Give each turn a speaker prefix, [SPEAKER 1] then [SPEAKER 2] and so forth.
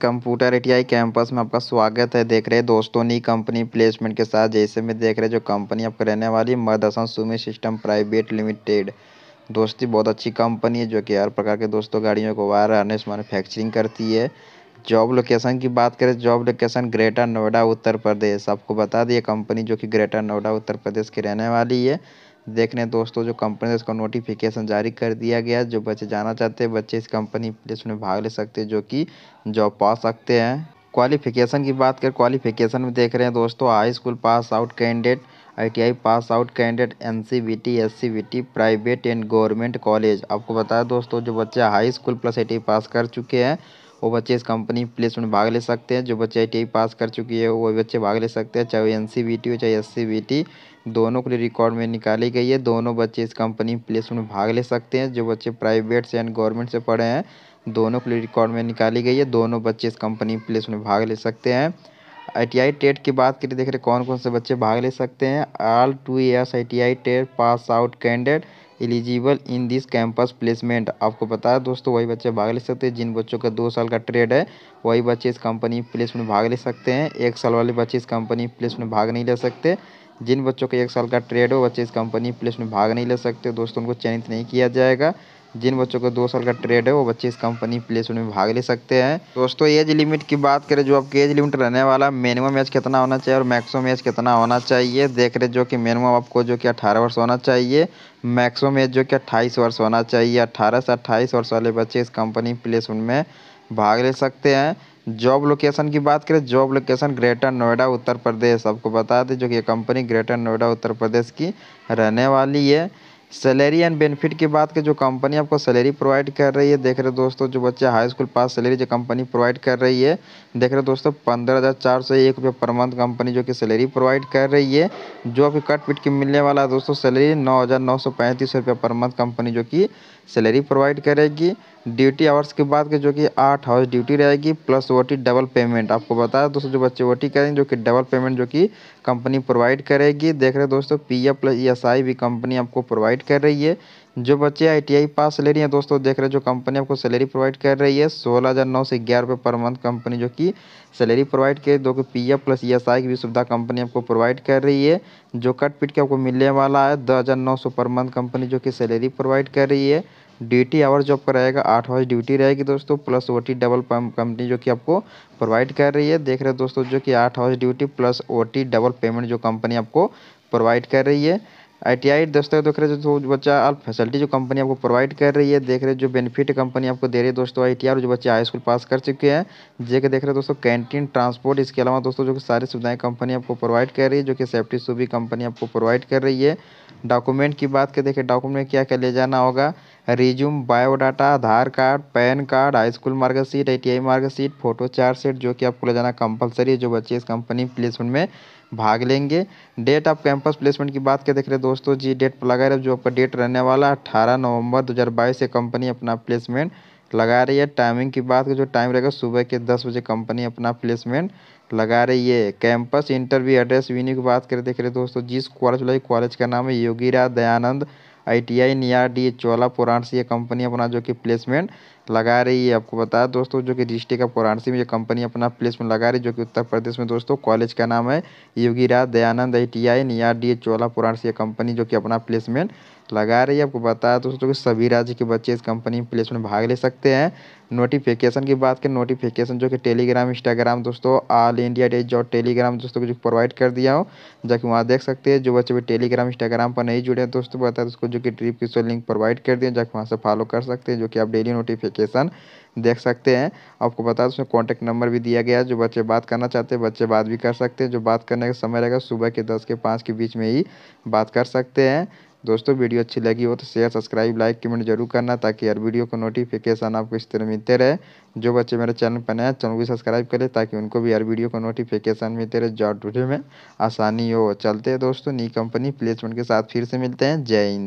[SPEAKER 1] Computer आई campus में आपका स्वागत है देख रहे हैं दोस्तों नई कंपनी प्लेसमेंट के साथ जैसे में देख रहे जो कंपनी आपको रहने वाली Motherson Sumi system private limited दोस्ती बहुत अच्छी कंपनी है जो कि हर प्रकार के दोस्तों गाड़ियों को वायर हार्नेस मैनुफैक्चरिंग करती है जॉब लोकेशन की बात करें job location greater Noida Uttar Pradesh आपको बता दिए कंपनी जो कि ग्रेटर नोएडा उत्तर प्रदेश की रहने वाली है देख रहे हैं दोस्तों जो कंपनी है उसका नोटिफिकेशन जारी कर दिया गया जो बच्चे जाना चाहते हैं बच्चे इस कंपनी प्लेस में भाग ले सकते हैं जो कि जॉब पा सकते हैं क्वालिफिकेशन की बात कर क्वालिफिकेशन में देख रहे हैं दोस्तों high school pass out candidate ITI pass out candidate NCVT SCVT private and government college आपको बताया दोस्तों जो बच्चे हाई स्कूल प्लस आई पास कर चुके हैं वो बच्चे इस कंपनी प्लेसमेंट में भाग ले सकते हैं जो बच्चे आई पास कर चुकी है वो बच्चे भाग ले सकते हैं चाहे एन सी हो चाहे एस सी दोनों के लिए रिकॉर्ड में निकाली गई है दोनों बच्चे इस कंपनी प्लेसमेंट में भाग ले सकते हैं जो बच्चे प्राइवेट से एंड गवर्नमेंट से पढ़े हैं दोनों के लिए रिकॉर्ड में निकाली गई है दोनों बच्चे इस कंपनी प्लेसमेंट में भाग ले सकते हैं आई टेट की बात करिए देख रहे कौन कौन से बच्चे भाग ले सकते हैं all two years I T टेट pass out candidate eligible in this campus placement आपको पता है दोस्तों वही बच्चे भाग ले सकते हैं जिन बच्चों का दो साल का ट्रेड है वही बच्चे इस कंपनी प्लेसमेंट भाग ले सकते हैं एक साल वाले बच्चे इस कंपनी प्लेसमेंट भाग नहीं ले सकते जिन बच्चों का एक साल का ट्रेड हो बच्चे इस कंपनी प्लेसमेंट भाग नहीं ले सकते दोस्तों उनको चयनित नहीं किया जाएगा जिन बच्चों को दो साल का ट्रेड है वो बच्चे इस कंपनी प्लेसमेंट में भाग ले सकते हैं दोस्तों एज लिमिट की बात करें जो आपके एज लिमिट रहने वाला मिनिमम एज कितना होना चाहिए और मैक्सिमम एज कितना होना चाहिए देख रहे जो कि मिनिमम आपको जो कि अठारह वर्ष होना चाहिए मैक्सिमम एज जो कि अट्ठाईस वर्ष होना चाहिए अट्ठारह से अट्ठाईस वर्ष वाले बच्चे इस कंपनी प्लेसमेंट में भाग ले सकते हैं जॉब लोकेशन की बात करें job location greater Noida Uttar Pradesh आपको बता दें जो कि ये कंपनी ग्रेटर नोएडा उत्तर प्रदेश की रहने वाली है सैलरी एंड बेनिफिट की बात करें जो कंपनी आपको सैलरी प्रोवाइड कर रही है देख रहे दोस्तों जो बच्चे हाई स्कूल पास सैलरी जो कंपनी प्रोवाइड कर रही है देख रहे दोस्तों पंद्रह हज़ार चार सौ एक रुपये पर मंथ कंपनी जो कि सैलरी प्रोवाइड कर रही है जो आपकी कट पिट की मिलने वाला है दोस्तों सैलरी नौ हज़ार नौ सौ पैंतीस रुपये पर मंथ कंपनी जो कि सैलरी प्रोवाइड करेगी ड्यूटी आवर्स के बाद के जो कि आठ आवर्स ड्यूटी रहेगी प्लस ओ डबल पेमेंट आपको बताया दोस्तों जो बच्चे ओ करेंगे जो कि डबल पेमेंट जो कि कंपनी प्रोवाइड करेगी देख रहे दोस्तों पी एफ प्लस ई भी कंपनी आपको प्रोवाइड कर रही है जो बच्चे आईटीआई पास ले रही हैं दोस्तों देख रहे जो कंपनी आपको सैलरी प्रोवाइड कर रही है सोलह हज़ार नौ से ग्यारह रुपये पर मंथ कंपनी जो कि सैलरी प्रोवाइड कर दो P F plus E S I की भी सुविधा कंपनी आपको प्रोवाइड कर रही है जो कट पीट के आपको मिलने वाला है दस हज़ार नौ सौ पर मंथ कंपनी जो कि सैलरी प्रोवाइड कर रही है ड्यूटी आवर जो आपका रहेगा आठ आवर्स ड्यूटी रहेगी दोस्तों प्लस ओ डबल कंपनी जो कि आपको प्रोवाइड कर रही है देख रहे हैं दोस्तों जो कि आठ hours duty plus O double payment जो कंपनी आपको प्रोवाइड कर रही है आई दोस्तों तो देख रहे जो बच्चा आप फैसिलिटी जो कंपनी आपको प्रोवाइड कर रही है देख रहे जो बेनिफिट कंपनी आपको दे रही है दोस्तों आई टी जो बच्चे हाई स्कूल पास कर चुके हैं जे के देख रहे दोस्तों कैंटीन ट्रांसपोर्ट इसके अलावा दोस्तों जो कि सारी सुविधाएं कंपनी आपको प्रोवाइड कर रही है जो कि सेफ्टी सुविधा कंपनी आपको प्रोवाइड कर रही है डॉक्यूमेंट की बात कर देखिए डॉक्यूमेंट क्या क्या ले जाना होगा resume biodata Aadhaar card PAN card high school marksheet I T marksheet photo charge set जो कि आपको ले जाना कंपलसरी है जो बच्चे इस कंपनी प्लेसमेंट में भाग लेंगे डेट ऑफ कैंपस प्लेसमेंट की बात क्या देख रहे दोस्तों जी डेट लगा रहे जो आपका डेट रहने वाला अट्ठारह नवंबर 2022 से कंपनी अपना प्लेसमेंट लगा रही है टाइमिंग की बात जो टाइम रहेगा सुबह के दस बजे कंपनी अपना प्लेसमेंट लगा रही है कैंपस इंटरव्यू एड्रेस वीनी की बात करें देख रहे दोस्तों जिस कॉलेज कॉलेज का नाम है योगीरा दयानंद आई.टी.आई. नियाडी चोला पुरानसी ये कंपनी अपना जो कि प्लेसमेंट लगा रही है आपको बता दोस्तों जो कि डिस्ट्रिक्ट ऑफ पुरानसी में ये कंपनी अपना प्लेसमेंट लगा रही है जो कि उत्तर प्रदेश में दोस्तों कॉलेज का नाम है Yogi Raj Dayanand I T I Niyadi Chola Varanasi ये कंपनी जो कि अपना प्लेसमेंट लगा रही है आपको बताया तो कि सभी राज्य के बच्चे इस कंपनी प्लेसमेंट भाग ले सकते हैं नोटिफिकेशन की बात करें नोटिफिकेशन जो कि टेलीग्राम इंस्टाग्राम दोस्तों ऑल इंडिया डेज और टेलीग्राम दोस्तों को जो प्रोवाइड कर दिया हो जबकि वहाँ देख सकते हैं जो बच्चे भी टेलीग्राम इंस्टाग्राम पर नहीं जुड़े हैं दोस्तों बताया तो उसको जो कि ट्रिप की लिंक प्रोवाइड कर दिया जबकि वहाँ से फॉलो कर सकते हैं जो कि आप डेली नोटिफिकेशन देख सकते हैं आपको बता दो उसमें कॉन्टैक्ट नंबर भी दिया गया है जो बच्चे बात करना चाहते हैं बच्चे बात भी कर सकते हैं जो बात करने का समय रहेगा सुबह के दस के पाँच के बीच में ही बात कर सकते हैं दोस्तों वीडियो अच्छी लगी हो तो शेयर सब्सक्राइब लाइक कमेंट जरूर करना ताकि हर वीडियो को नोटिफिकेशन आपको इस तरह मिलते रहे जो बच्चे मेरे चैनल पर नए चैनल भी सब्सक्राइब करें ताकि उनको भी हर वीडियो को नोटिफिकेशन मिलते रहे जॉब ढूंढे में आसानी हो चलते दोस्तों नई कंपनी प्लेसमेंट के साथ फिर से मिलते हैं जय हिंद